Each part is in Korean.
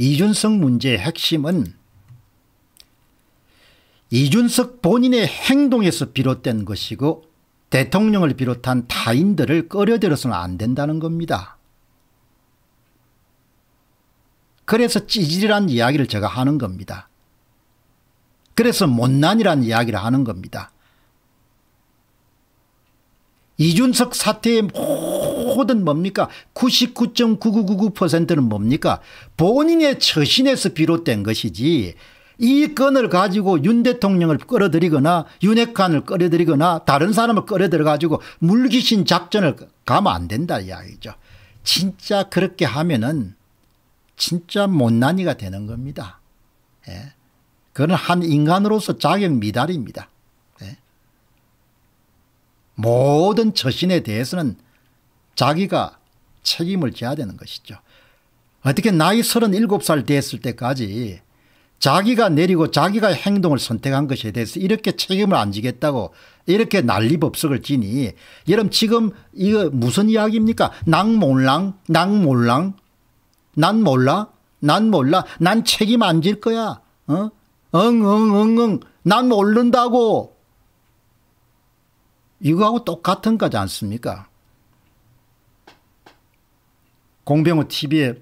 이준석 문제의 핵심은 이준석 본인의 행동에서 비롯된 것이고 대통령을 비롯한 타인들을 끌어들여서는 안 된다는 겁니다. 그래서 찌질이란 이야기를 제가 하는 겁니다. 그래서 못난이란 이야기를 하는 겁니다. 이준석 사태의 사고든 뭡니까 99.9999%는 뭡니까 본인의 처신에서 비롯된 것이지 이 건을 가지고 윤 대통령을 끌어들이거나 윤핵관을 끌어들이거나 다른 사람을 끌어들여 가지고 물귀신 작전을 가면 안 된다 이야기죠. 진짜 그렇게 하면은 진짜 못난이가 되는 겁니다. 예. 그건 한 인간으로서 자격 미달입니다. 예. 모든 처신에 대해서는 자기가 책임을 져야 되는 것이죠. 어떻게 나이 37살 됐을 때까지 자기가 내리고 자기가 행동을 선택한 것에 대해서 이렇게 책임을 안 지겠다고 이렇게 난리법석을 지니 여러분 지금 이거 무슨 이야기입니까? 난 몰랑 난 몰랑 난 몰라 난 몰라 난 책임 안 질 거야 어? 엉엉엉엉 난 모른다고 이거하고 똑같은 거지 않습니까? 공병호 TV에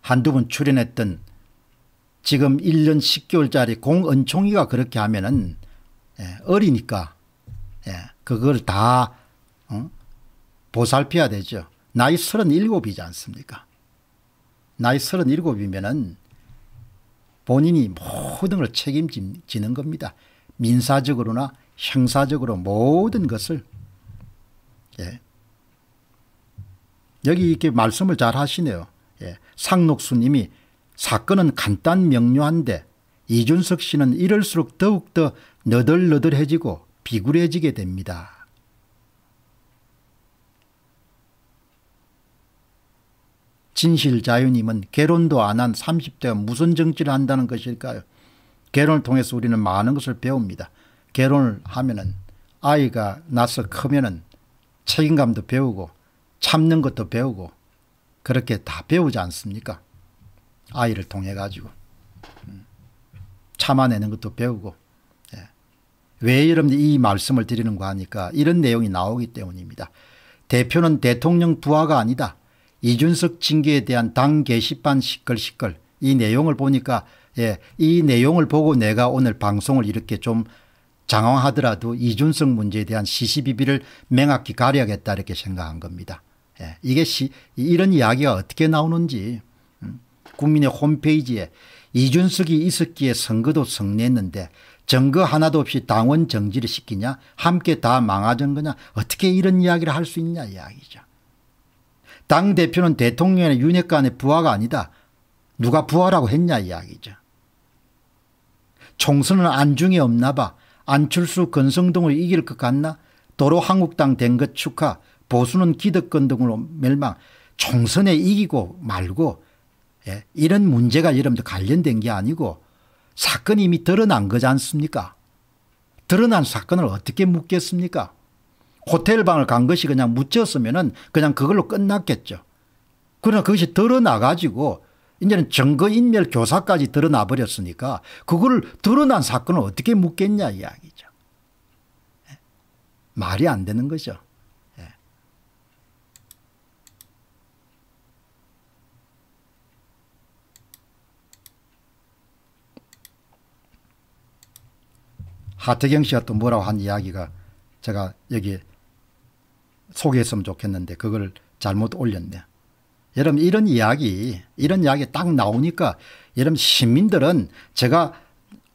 한두 번 출연했던 지금 1년 10개월짜리 공은총이가 그렇게 하면은 예, 어리니까 예, 그걸 다 어? 보살펴야 되죠. 나이 37이지 않습니까? 나이 37이면은 본인이 모든 걸 책임지는 겁니다. 민사적으로나 형사적으로 모든 것을 예. 여기 이렇게 말씀을 잘 하시네요. 예. 상록수님이 사건은 간단 명료한데 이준석 씨는 이럴수록 더욱더 너덜너덜해지고 비굴해지게 됩니다. 진실자유님은 개론도 안 한 30대가 무슨 정치를 한다는 것일까요? 개론을 통해서 우리는 많은 것을 배웁니다. 개론을 하면은 아이가 나서 크면은 책임감도 배우고 참는 것도 배우고 그렇게 다 배우지 않습니까? 아이를 통해 가지고 음. 참아내는 것도 배우고 예. 왜 여러분이 이 말씀을 드리는 거 하니까 이런 내용이 나오기 때문입니다. 대표는 대통령 부하가 아니다. 이준석 징계에 대한 당 게시판 시끌시끌 이 내용을 보니까 예, 이 내용을 보고 내가 오늘 방송을 이렇게 좀 장황하더라도 이준석 문제에 대한 시시비비를 맹확히 가려야겠다 이렇게 생각한 겁니다. 예, 이게 시, 이런 이야기가 어떻게 나오는지 음, 국민의 홈페이지에 이준석이 있었기에 선거도 승리했는데 정거 하나도 없이 당원 정지를 시키냐 함께 다 망하던 거냐 어떻게 이런 이야기를 할 수 있냐 이야기죠. 당대표는 대통령의 윤핵관의 부하가 아니다. 누가 부하라고 했냐 이야기죠. 총선은 안중에 없나 봐. 안철수 건성동을 이길 것 같나? 도로 한국당 된 것 축하. 보수는 기득권 등으로 멸망 총선에 이기고 말고 예, 이런 문제가 여러분들 관련된 게 아니고 사건이 이미 드러난 거지 않습니까 드러난 사건을 어떻게 묻겠습니까 호텔방을 간 것이 그냥 묻혔으면 그냥 그걸로 끝났겠죠 그러나 그것이 드러나 가지고 이제는 증거인멸 교사까지 드러나 버렸으니까 그걸 드러난 사건을 어떻게 묻겠냐 이야기죠 예, 말이 안 되는 거죠 하태경 씨가 또 뭐라고 한 이야기가 제가 여기 소개했으면 좋겠는데 그걸 잘못 올렸네. 여러분 이런 이야기 이런 이야기 딱 나오니까 여러분 시민들은 제가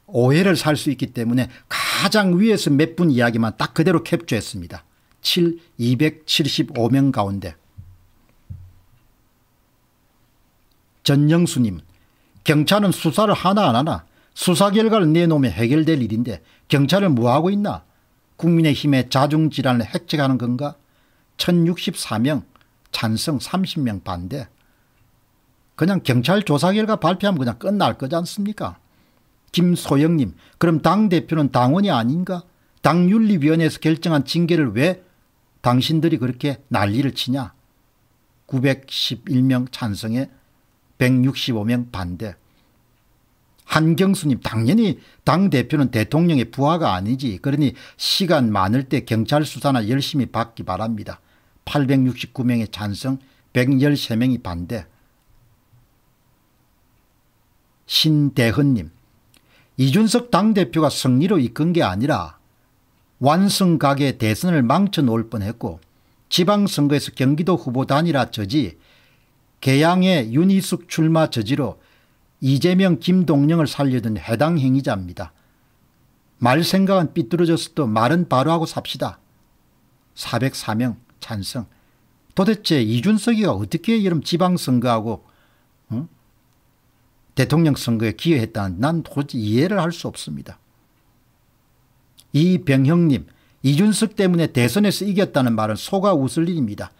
오해를 살 수 있기 때문에 가장 위에서 몇 분 이야기만 딱 그대로 캡처했습니다. 7, 275명 가운데 전영수님 경찰은 수사를 하나 안 하나 수사 결과를 내놓으면 해결될 일인데 경찰을 뭐하고 있나 국민의힘의 자중질환을 핵책하는 건가 1064명 찬성 30명 반대 그냥 경찰 조사 결과 발표하면 그냥 끝날 거지 않습니까 김소영님 그럼 당대표는 당원이 아닌가 당윤리위원회에서 결정한 징계를 왜 당신들이 그렇게 난리를 치냐 911명 찬성에 165명 반대 한경수님 당연히 당 대표는 대통령의 부하가 아니지 그러니 시간 많을 때 경찰 수사나 열심히 받기 바랍니다. 869명의 찬성 113명이 반대 신대헌님 이준석 당대표가 승리로 이끈 게 아니라 완성각의 대선을 망쳐놓을 뻔했고 지방선거에서 경기도 후보 단일화 저지 개양의 윤희숙 출마 저지로 이재명 김동령을 살려둔 해당 행위자입니다. 말 생각은 삐뚤어졌어도 말은 바로 하고 삽시다. 404명 찬성. 도대체 이준석이가 어떻게 이런 지방선거하고 응? 어? 대통령 선거에 기여했다는 난 도저히 이해를 할 수 없습니다. 이병형님 이준석 때문에 대선에서 이겼다는 말은 속아 웃을 일입니다.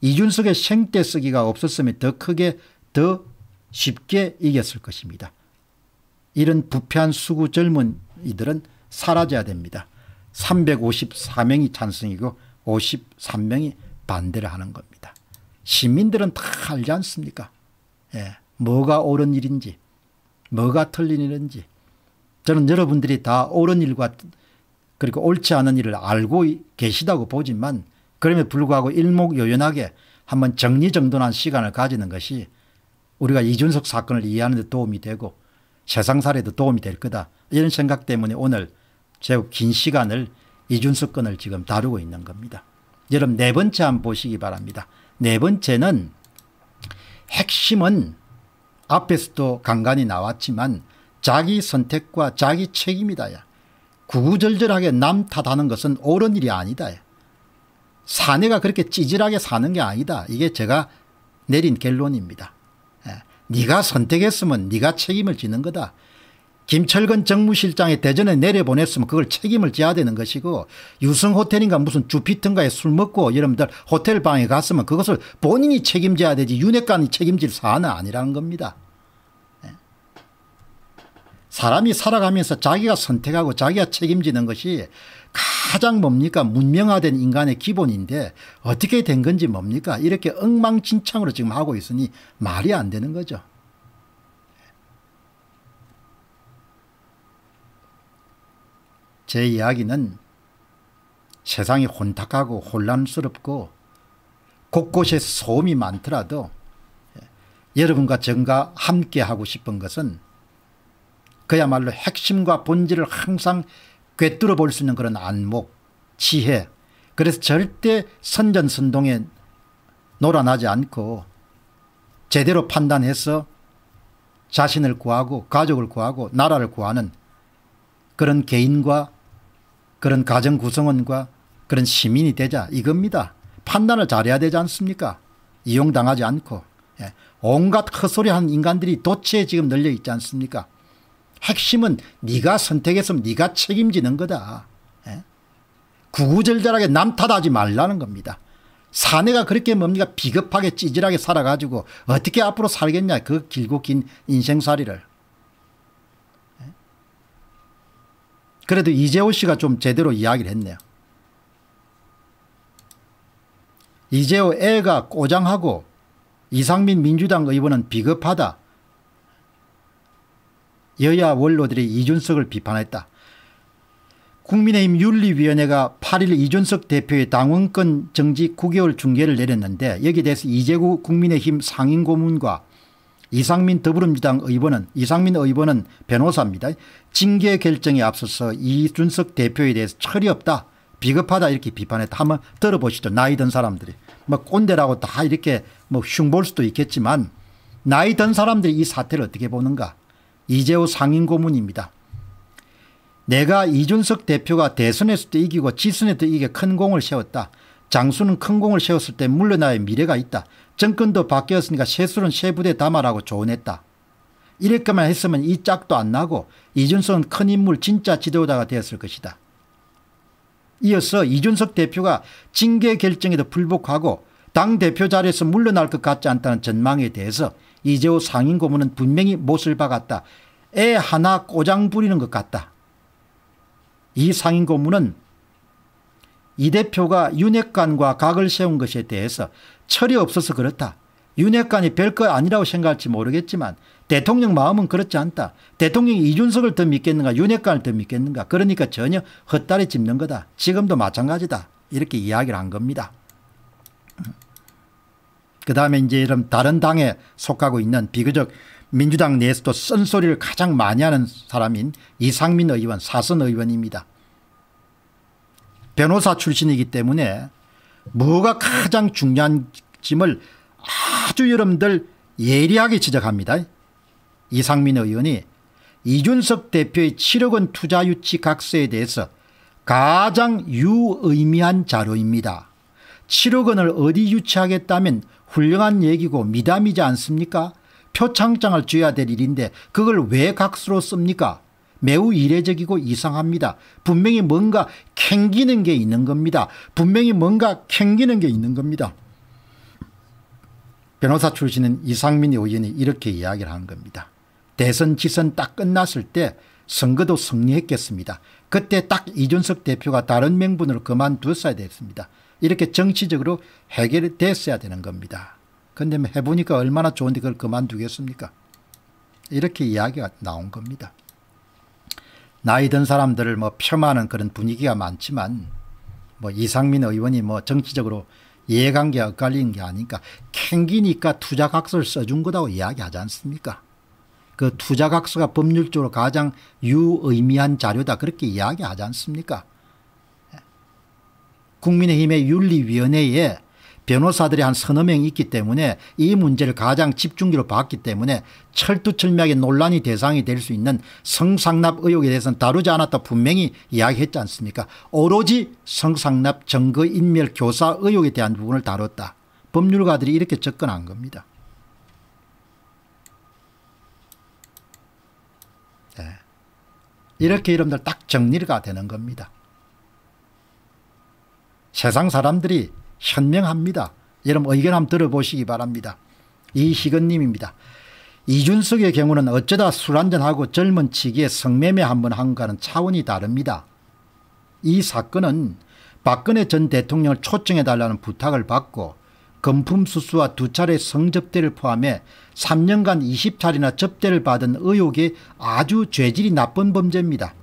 이준석의 생떼쓰기가 없었으면 더 크게 더 쉽게 이겼을 것입니다. 이런 부패한 수구 젊은 이들은 사라져야 됩니다. 354명이 찬성이고 53명이 반대를 하는 겁니다. 시민들은 다 알지 않습니까? 예, 뭐가 옳은 일인지 뭐가 틀린 일인지 저는 여러분들이 다 옳은 일과 그리고 옳지 않은 일을 알고 계시다고 보지만 그럼에 불구하고 일목요연하게 한번 정리정돈한 시간을 가지는 것이 우리가 이준석 사건을 이해하는 데 도움이 되고 세상 사례도 도움이 될 거다. 이런 생각 때문에 오늘 제법 긴 시간을 이준석 건을 지금 다루고 있는 겁니다. 여러분 네 번째 한번 보시기 바랍니다. 네 번째는 핵심은 앞에서도 간간히 나왔지만 자기 선택과 자기 책임이다. 야. 구구절절하게 남 탓하는 것은 옳은 일이 아니다. 야. 사내가 그렇게 찌질하게 사는 게 아니다. 이게 제가 내린 결론입니다. 네가 선택했으면 네가 책임을 지는 거다. 김철근 정무실장이 대전에 내려보냈으면 그걸 책임을 져야 되는 것이고 유승호텔인가 무슨 주피튼가에 술 먹고 여러분들 호텔방에 갔으면 그것을 본인이 책임져야 되지 윤핵관이 책임질 사안은 아니라는 겁니다. 예. 사람이 살아가면서 자기가 선택하고 자기가 책임지는 것이 가장 뭡니까 문명화된 인간의 기본인데 어떻게 된 건지 뭡니까 이렇게 엉망진창으로 지금 하고 있으니 말이 안 되는 거죠. 제 이야기는 세상이 혼탁하고 혼란스럽고 곳곳에 소음이 많더라도 여러분과 전과 함께 하고 싶은 것은 그야말로 핵심과 본질을 항상 꿰뚫어 볼 수 있는 그런 안목 지혜 그래서 절대 선전선동에 놀아나지 않고 제대로 판단해서 자신을 구하고 가족을 구하고 나라를 구하는 그런 개인과 그런 가정 구성원과 그런 시민이 되자 이겁니다. 판단을 잘해야 되지 않습니까? 이용당하지 않고 예. 온갖 헛소리한 인간들이 도처에 지금 널려 있지 않습니까? 핵심은 네가 선택했으면 네가 책임지는 거다. 예? 구구절절하게 남 탓하지 말라는 겁니다. 사내가 그렇게 뭡니까 비겁하게 찌질하게 살아가지고 어떻게 앞으로 살겠냐 그 길고 긴 인생살이를. 예? 그래도 이재호 씨가 좀 제대로 이야기를 했네요. 이재호 애가 꼬장하고 이상민 민주당 의원은 비겁하다. 여야 원로들이 이준석을 비판했다. 국민의힘 윤리위원회가 8일 이준석 대표의 당원권 정지 9개월 중계를 내렸는데 여기에 대해서 이재구 국민의힘 상임고문과 이상민 더불어민주당 의원은 이상민 의원은 변호사입니다. 징계 결정에 앞서서 이준석 대표에 대해서 철이 없다. 비겁하다 이렇게 비판했다. 한번 들어보시죠. 나이 든 사람들이. 뭐 꼰대라고 다 이렇게 뭐 흉볼 수도 있겠지만 나이 든 사람들이 이 사태를 어떻게 보는가. 이재호 상임고문입니다. 내가 이준석 대표가 대선에서도 이기고 지선에도 이겨 큰 공을 세웠다. 장수는 큰 공을 세웠을 때 물러나야 미래가 있다. 정권도 바뀌었으니까 세수는 세부대 담아라고 조언했다. 이랬기만 했으면 이 짝도 안 나고 이준석은 큰 인물 진짜 지도자가 되었을 것이다. 이어서 이준석 대표가 징계 결정에도 불복하고 당대표 자리에서 물러날 것 같지 않다는 전망에 대해서 이재호 상인 고문은 분명히 못을 박았다. 애 하나 꼬장 부리는 것 같다. 이 상인 고문은 이 대표가 윤핵관과 각을 세운 것에 대해서 철이 없어서 그렇다. 윤핵관이 별거 아니라고 생각할지 모르겠지만 대통령 마음은 그렇지 않다. 대통령이 이준석을 더 믿겠는가 윤핵관을 더 믿겠는가 그러니까 전혀 헛다리 짚는 거다. 지금도 마찬가지다. 이렇게 이야기를 한 겁니다. 그다음에 이제 이런 다른 당에 속하고 있는 비교적 민주당 내에서도 쓴소리를 가장 많이 하는 사람인 이상민 의원 사선 의원입니다. 변호사 출신이기 때문에 뭐가 가장 중요한 짐을 아주 여러분들 예리하게 지적합니다. 이상민 의원이 이준석 대표의 7억 원 투자 유치 각서에 대해서 가장 유의미한 자료입니다. 7억 원을 어디 유치하겠다면 훌륭한 얘기고 미담이지 않습니까? 표창장을 줘야 될 일인데 그걸 왜 각수로 씁니까? 매우 이례적이고 이상합니다. 분명히 뭔가 캥기는 게 있는 겁니다. 분명히 뭔가 캥기는 게 있는 겁니다. 변호사 출신인 이상민 의원이 이렇게 이야기를 한 겁니다. 대선 지선 딱 끝났을 때 선거도 승리했겠습니다. 그때 딱 이준석 대표가 다른 명분으로그만뒀어야 됐습니다. 이렇게 정치적으로 해결이 됐어야 되는 겁니다. 근데 뭐 해보니까 얼마나 좋은데 그걸 그만두겠습니까? 이렇게 이야기가 나온 겁니다. 나이 든 사람들을 뭐폄하는 그런 분위기가 많지만 뭐 이상민 의원이 뭐 정치적으로 이해관계가 엇갈리게 아니니까 캥기니까 투자각서를 써준 거다고 이야기하지 않습니까? 그 투자각서가 법률적으로 가장 유의미한 자료다 그렇게 이야기하지 않습니까? 국민의힘의 윤리위원회에 변호사들이 한 서너 명 있기 때문에 이 문제를 가장 집중적으로 봤기 때문에 철두철미하게 논란이 대상이 될 수 있는 성상납 의혹에 대해서는 다루지 않았다 분명히 이야기했지 않습니까 오로지 성상납 증거인멸 교사 의혹에 대한 부분을 다뤘다. 법률가들이 이렇게 접근한 겁니다. 네. 이렇게 여러분들딱 정리가 되는 겁니다. 세상 사람들이 현명합니다. 여러분 의견 한번 들어보시기 바랍니다. 이희근님입니다. 이준석의 경우는 어쩌다 술 한잔하고 젊은 치기에 성매매 한번 한가는 차원이 다릅니다. 이 사건은 박근혜 전 대통령을 초청해달라는 부탁을 받고 금품수수와 두 차례 성접대를 포함해 3년간 20차례나 접대를 받은 의혹이 아주 죄질이 나쁜 범죄입니다.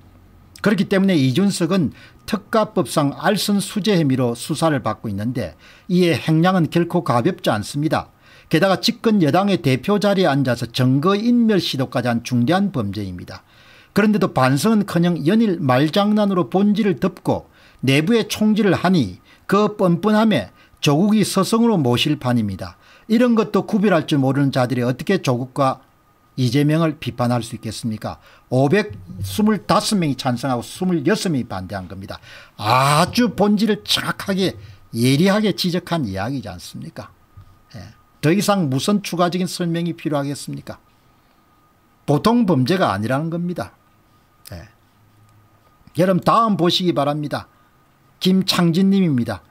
그렇기 때문에 이준석은 특가법상 알선 수재 혐의로 수사를 받고 있는데 이에 행량은 결코 가볍지 않습니다. 게다가 집권 여당의 대표 자리에 앉아서 정거인멸 시도까지 한 중대한 범죄입니다. 그런데도 반성은커녕 연일 말장난으로 본질을 덮고 내부의 총질을 하니 그 뻔뻔함에 조국이 서성으로 모실 판입니다. 이런 것도 구별할 줄 모르는 자들이 어떻게 조국과 이재명을 비판할 수 있겠습니까? 525명이 찬성하고 26명이 반대한 겁니다. 아주 본질을 정확하게 예리하게 지적한 이야기지 않습니까? 예. 더 이상 무슨 추가적인 설명이 필요하겠습니까? 보통 범죄가 아니라는 겁니다. 예. 여러분 다음 보시기 바랍니다. 김창진님입니다.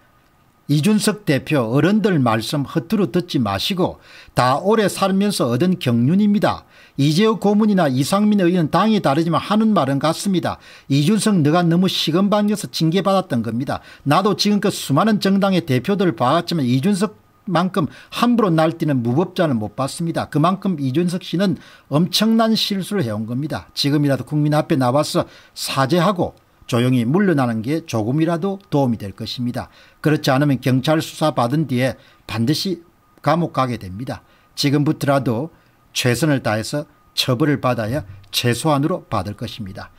이준석 대표 어른들 말씀 허투루 듣지 마시고 다 오래 살면서 얻은 경륜입니다. 이재호 고문이나 이상민 의원 당이 다르지만 하는 말은 같습니다. 이준석 너가 너무 시건방에서 징계받았던 겁니다. 나도 지금껏 수많은 정당의 대표들을 봐왔지만 이준석 만큼 함부로 날뛰는 무법자는 못 봤습니다. 그만큼 이준석 씨는 엄청난 실수를 해온 겁니다. 지금이라도 국민 앞에 나와서 사죄하고 조용히 물러나는 게 조금이라도 도움이 될 것입니다. 그렇지 않으면 경찰 수사 받은 뒤에 반드시 감옥 가게 됩니다. 지금부터라도 최선을 다해서 처벌을 받아야 최소한으로 받을 것입니다.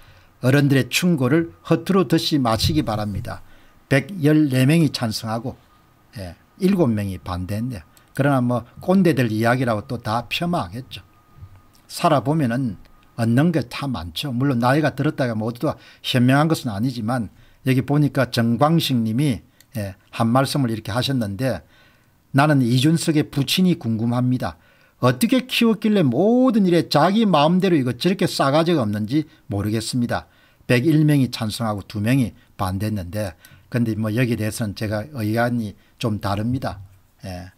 어른들의 충고를 허투루 듯이 마치기 바랍니다. 114명이 찬성하고 예, 7명이 반대했네요. 그러나 뭐 꼰대들 이야기라고 또다 폄하하겠죠. 살아보면은 얻는 게 다 많죠. 물론 나이가 들었다가 모두 다 현명한 것은 아니지만 여기 보니까 정광식 님이 예, 한 말씀을 이렇게 하셨는데 나는 이준석의 부친이 궁금합니다. 어떻게 키웠길래 모든 일에 자기 마음대로 이거저렇게 싸가지가 없는지 모르겠습니다. 101명이 찬성하고 2명이 반대했는데 근데 뭐 여기에 대해서는 제가 의견이 좀 다릅니다. 예.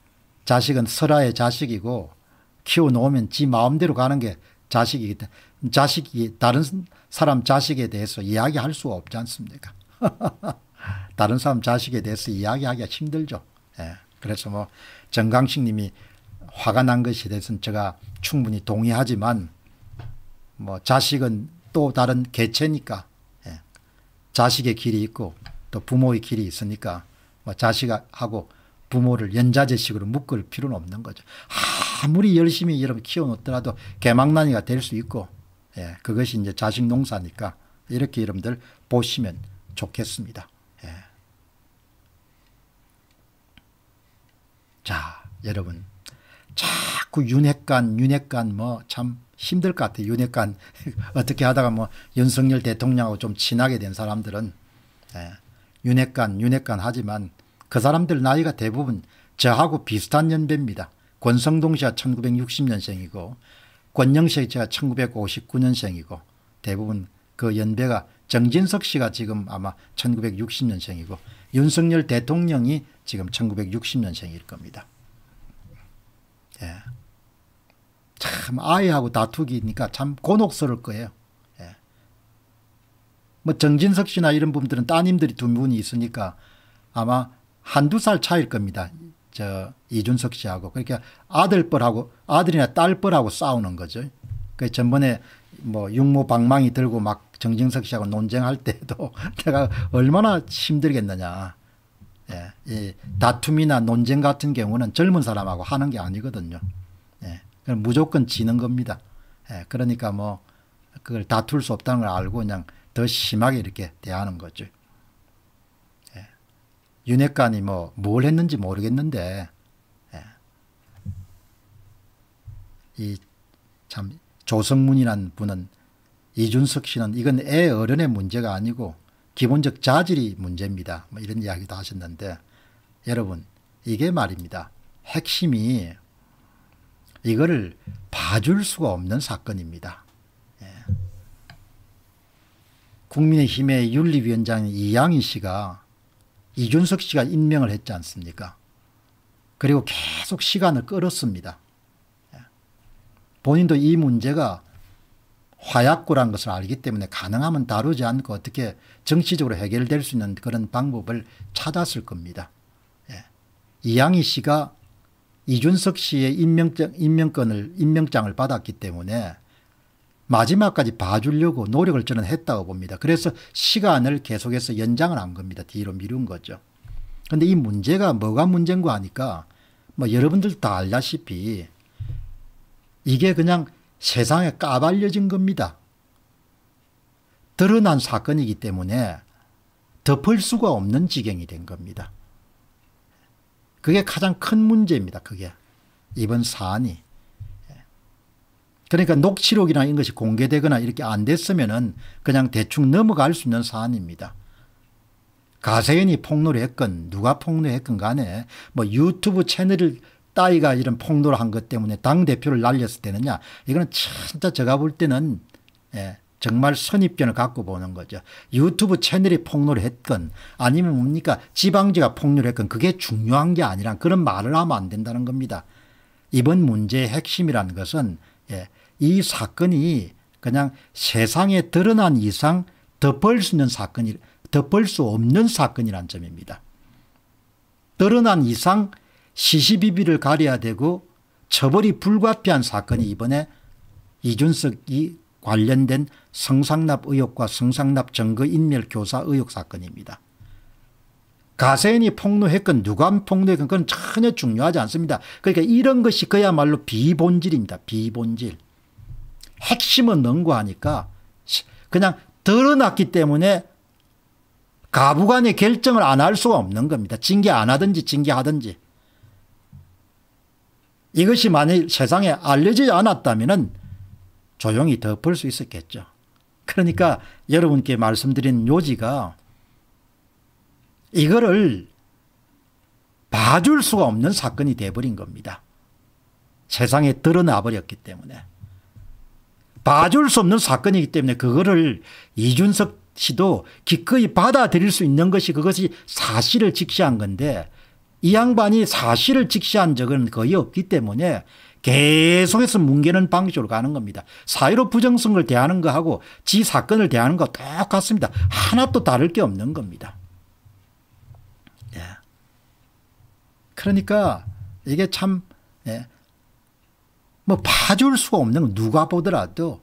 자식은 설아의 자식이고 키워놓으면 지 마음대로 가는 게 자식이기 때문에 자식이 다른 사람 자식에 대해서 이야기할 수가 없지 않습니까? 다른 사람 자식에 대해서 이야기하기가 힘들죠. 예. 그래서 뭐 정강식 님이 화가 난 것에 대해서는 제가 충분히 동의하지만 뭐 자식은 또 다른 개체니까 예. 자식의 길이 있고 또 부모의 길이 있으니까 뭐 자식하고 부모를 연자제식으로 묶을 필요는 없는 거죠. 아무리 열심히 여러분 키워놓더라도 개망난이가 될 수 있고 예, 그것이 이제 자식 농사니까 이렇게 여러분들 보시면 좋겠습니다. 예. 자 여러분 자꾸 윤핵관 윤핵관 뭐참 힘들 것 같아요. 윤핵관 어떻게 하다가 뭐 윤석열 대통령하고 좀 친하게 된 사람들은 예, 윤핵관 윤핵관 하지만 그 사람들 나이가 대부분 저하고 비슷한 연배입니다. 권성동 씨가 1960년생이고 권영식 씨가 1959년생이고 대부분 그 연배가 정진석 씨가 지금 아마 1960년생이고 윤석열 대통령이 지금 1960년생일 겁니다. 예. 참 아이하고 다투기니까 참 곤혹스러울 거예요. 예. 뭐 정진석 씨나 이런 분들은 따님들이 두 분이 있으니까 아마 한두 살 차일 겁니다. 저 이준석 씨하고 그러니까 아들뻘하고 아들이나 딸뻘하고 싸우는 거죠. 그 전번에 뭐 육모 방망이 들고 막 정진석 씨하고 논쟁할 때도 내가 얼마나 힘들겠느냐. 예, 이 다툼이나 논쟁 같은 경우는 젊은 사람하고 하는 게 아니거든요. 예, 그럼 무조건 지는 겁니다. 예, 그러니까 뭐 그걸 다툴 수 없다는 걸 알고 그냥 더 심하게 이렇게 대하는 거죠. 윤핵관이 뭐 뭘 했는지 모르겠는데 예. 이참 조성문이란 분은 이준석 씨는 이건 애 어른의 문제가 아니고 기본적 자질이 문제입니다. 뭐 이런 이야기도 하셨는데 여러분 이게 말입니다. 핵심이 이거를 봐줄 수가 없는 사건입니다. 예. 국민의힘의 윤리위원장 이양희 씨가 이준석 씨가 임명을 했지 않습니까? 그리고 계속 시간을 끌었습니다. 예. 본인도 이 문제가 화약고란 것을 알기 때문에 가능하면 다루지 않고 어떻게 정치적으로 해결될 수 있는 그런 방법을 찾았을 겁니다. 예. 이양희 씨가 이준석 씨의 임명장, 임명권을, 임명장을 받았기 때문에 마지막까지 봐주려고 노력을 저는 했다고 봅니다. 그래서 시간을 계속해서 연장을 한 겁니다. 뒤로 미룬 거죠. 근데 이 문제가 뭐가 문제인가 하니까 뭐 여러분들 다 알다시피 이게 그냥 세상에 까발려진 겁니다. 드러난 사건이기 때문에 덮을 수가 없는 지경이 된 겁니다. 그게 가장 큰 문제입니다. 그게 이번 사안이. 그러니까 녹취록이나 이런 것이 공개되거나 이렇게 안 됐으면은 그냥 대충 넘어갈 수 있는 사안입니다. 가세연이 폭로를 했건 누가 폭로했건 간에 뭐 유튜브 채널을 따위가 이런 폭로를 한 것 때문에 당대표를 날렸을 때느냐 이거는 진짜 제가 볼 때는 예, 정말 선입견을 갖고 보는 거죠. 유튜브 채널이 폭로를 했건 아니면 뭡니까 지방제가 폭로를 했건 그게 중요한 게 아니란 그런 말을 하면 안 된다는 겁니다. 이번 문제의 핵심이라는 것은 예, 이 사건이 그냥 세상에 드러난 이상 덮을 수 있는 사건이 덮을 수 없는 사건이란 점입니다. 드러난 이상 시시비비를 가려야 되고 처벌이 불가피한 사건이 이번에 이준석이 관련된 성상납 의혹과 성상납 증거인멸 교사 의혹 사건입니다. 가세인이 폭로했건 누가 폭로했건 그건 전혀 중요하지 않습니다. 그러니까 이런 것이 그야말로 비본질입니다. 비본질. 핵심은 능구하니까 그냥 드러났기 때문에 가부간의 결정을 안 할 수가 없는 겁니다. 징계 안 하든지 징계하든지. 이것이 만일 세상에 알려지지 않았다면 조용히 덮을 수 있었겠죠. 그러니까 여러분께 말씀드린 요지가 이거를 봐줄 수가 없는 사건이 돼버린 겁니다. 세상에 드러나버렸기 때문에. 봐줄 수 없는 사건이기 때문에 그거를 이준석 씨도 기꺼이 받아들일 수 있는 것이 그것이 사실을 직시한 건데 이 양반이 사실을 직시한 적은 거의 없기 때문에 계속해서 뭉개는 방식으로 가는 겁니다. 사회로 부정성을 대하는 거하고 지 사건을 대하는 거 똑같습니다. 하나도 다를 게 없는 겁니다. 예. 그러니까 이게 참 예. 뭐 봐줄 수가 없는 누가 보더라도